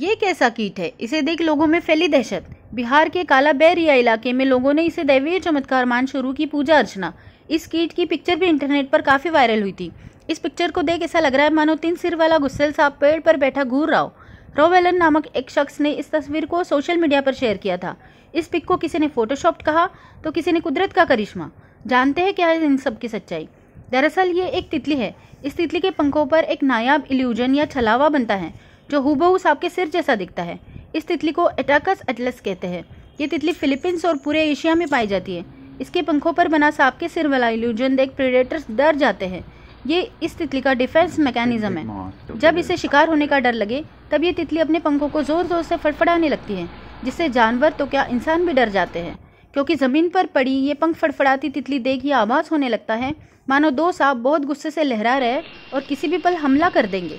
ये कैसा कीट है इसे देख लोगों में फैली दहशत बिहार के काला बैरिया इलाके में लोगों ने इसे दैवीय चमत्कार मान शुरू की पूजा अर्चना इस कीट की पिक्चर भी इंटरनेट पर काफ़ी वायरल हुई थी इस पिक्चर को देख ऐसा लग रहा है मानो तीन सिर वाला गुस्सेल साहब पेड़ पर बैठा घूर रहा हो रोवेलन नामक एक शख्स ने इस तस्वीर को सोशल मीडिया पर शेयर किया था इस पिक को किसी ने फोटोशॉप कहा तो किसी ने कुदरत का करिश्मा जानते हैं क्या है इन सब की सच्चाई दरअसल ये एक तितली है इस तितली के पंखों पर एक नायाब इल्यूजन या छलावा बनता है जो हुबहू सांप के सिर जैसा दिखता है इस तितली को एटाकस एटलस कहते हैं ये तितली फिलीपींस और पूरे एशिया में पाई जाती है इसके पंखों पर बना सांप के सिर वाला इल्यूजन देख प्रेडेटर्स डर जाते हैं ये इस तितली का डिफेंस मैकेनिज्म है जब इसे शिकार होने का डर लगे तब ये तितली अपने पंखों को ज़ोर ज़ोर से फड़फड़ाने लगती है जिससे जानवर तो क्या इंसान भी डर जाते हैं क्योंकि ज़मीन पर पड़ी ये पंख फड़फड़ाती तितली देख यह आवाज़ होने लगता है मानो दो सांप बहुत गुस्से से लहरा रहे और किसी भी पल हमला कर देंगे